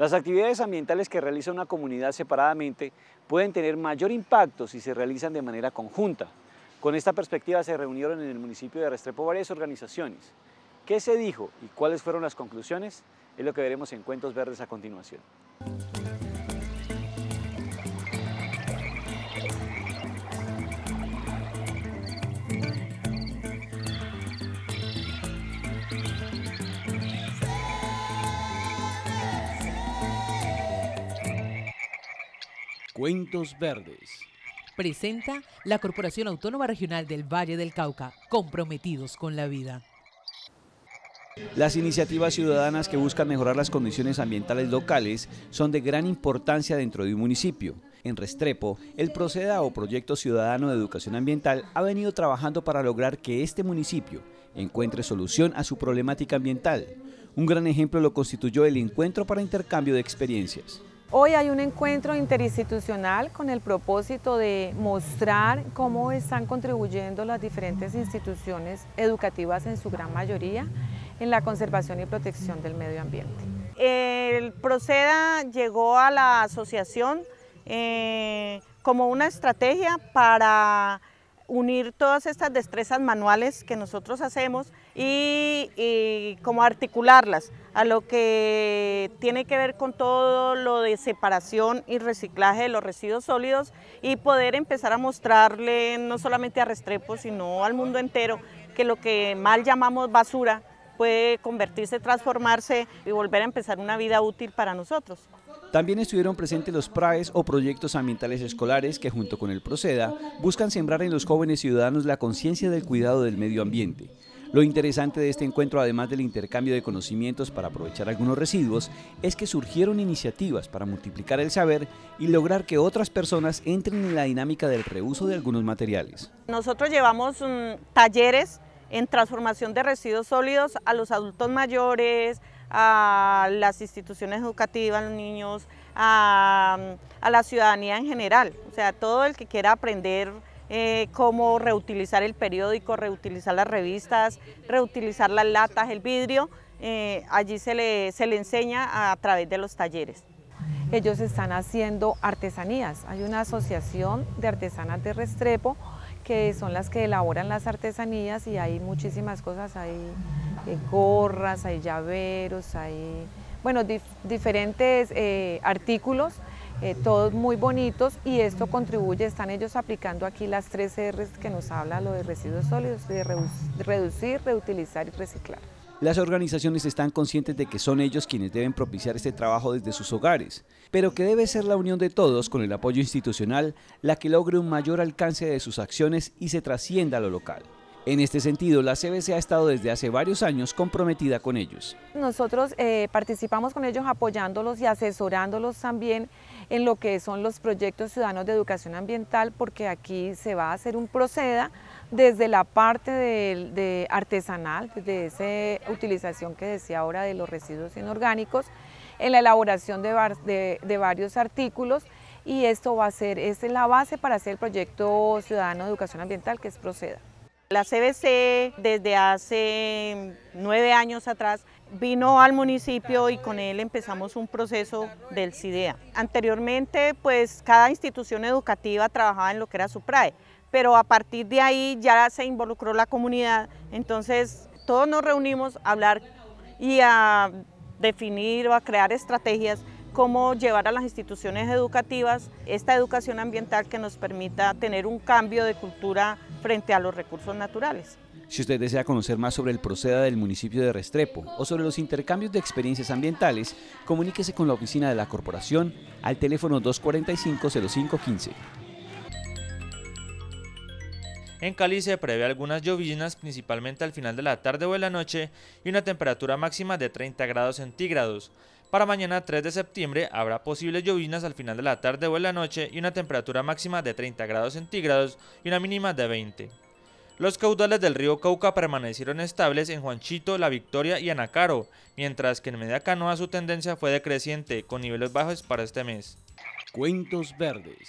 Las actividades ambientales que realiza una comunidad separadamente pueden tener mayor impacto si se realizan de manera conjunta. Con esta perspectiva se reunieron en el municipio de Restrepo varias organizaciones. ¿Qué se dijo y cuáles fueron las conclusiones? Es lo que veremos en Cuentos Verdes a continuación. Cuentos Verdes. Presenta la Corporación Autónoma Regional del Valle del Cauca, comprometidos con la vida. Las iniciativas ciudadanas que buscan mejorar las condiciones ambientales locales son de gran importancia dentro de un municipio. En Restrepo, el Proceda o Proyecto Ciudadano de Educación Ambiental ha venido trabajando para lograr que este municipio encuentre solución a su problemática ambiental. Un gran ejemplo lo constituyó el Encuentro para Intercambio de Experiencias. Hoy hay un encuentro interinstitucional con el propósito de mostrar cómo están contribuyendo las diferentes instituciones educativas en su gran mayoría en la conservación y protección del medio ambiente. El Proceda llegó a la asociación eh, como una estrategia para unir todas estas destrezas manuales que nosotros hacemos y, cómo como articularlas a lo que tiene que ver con todo lo de separación y reciclaje de los residuos sólidos y poder empezar a mostrarle no solamente a Restrepo, sino al mundo entero que lo que mal llamamos basura puede convertirse, transformarse y volver a empezar una vida útil para nosotros. También estuvieron presentes los PRAES o proyectos ambientales escolares que junto con el Proceda buscan sembrar en los jóvenes ciudadanos la conciencia del cuidado del medio ambiente. Lo interesante de este encuentro, además del intercambio de conocimientos para aprovechar algunos residuos, es que surgieron iniciativas para multiplicar el saber y lograr que otras personas entren en la dinámica del reuso de algunos materiales. Nosotros llevamos mm, talleres en transformación de residuos sólidos a los adultos mayores, a las instituciones educativas, a los niños, a, la ciudadanía en general. O sea, todo el que quiera aprender eh, cómo reutilizar el periódico, reutilizar las revistas, reutilizar las latas, el vidrio, eh, allí se le enseña a través de los talleres. Ellos están haciendo artesanías, hay una asociación de artesanas de Restrepo que son las que elaboran las artesanías y hay muchísimas cosas, hay eh, gorras, hay llaveros, hay, bueno, diferentes eh, artículos, eh, todos muy bonitos y esto contribuye, están ellos aplicando aquí las tres R's que nos habla lo de residuos sólidos, de reducir, reutilizar y reciclar. Las organizaciones están conscientes de que son ellos quienes deben propiciar este trabajo desde sus hogares, pero que debe ser la unión de todos con el apoyo institucional la que logre un mayor alcance de sus acciones y se trascienda a lo local. En este sentido, la CBC ha estado desde hace varios años comprometida con ellos. Nosotros eh, participamos con ellos apoyándolos y asesorándolos también en lo que son los proyectos ciudadanos de educación ambiental, porque aquí se va a hacer un proceda desde la parte de, artesanal, desde pues, esa utilización que decía ahora de los residuos inorgánicos, en la elaboración de, varios artículos y esto va a ser, esta es la base para hacer el proyecto Ciudadano de Educación Ambiental que es Proceda. La CBC desde hace nueve años atrás vino al municipio y con él empezamos un proceso del CIDEA. Anteriormente pues cada institución educativa trabajaba en lo que era su PRAE, pero a partir de ahí ya se involucró la comunidad. Entonces todos nos reunimos a hablar y a definir o a crear estrategias cómo llevar a las instituciones educativas esta educación ambiental que nos permita tener un cambio de cultura frente a los recursos naturales. Si usted desea conocer más sobre el proceda del municipio de Restrepo o sobre los intercambios de experiencias ambientales, comuníquese con la oficina de la corporación al teléfono 245-0515. En Cali se prevé algunas lloviznas, principalmente al final de la tarde o de la noche, y una temperatura máxima de 30 grados centígrados. Para mañana 3 de septiembre habrá posibles lloviznas al final de la tarde o de la noche y una temperatura máxima de 30 grados centígrados y una mínima de 20. Los caudales del río Cauca permanecieron estables en Juanchito, La Victoria y Anacaro, mientras que en Media Canoa su tendencia fue decreciente, con niveles bajos para este mes. Cuentos verdes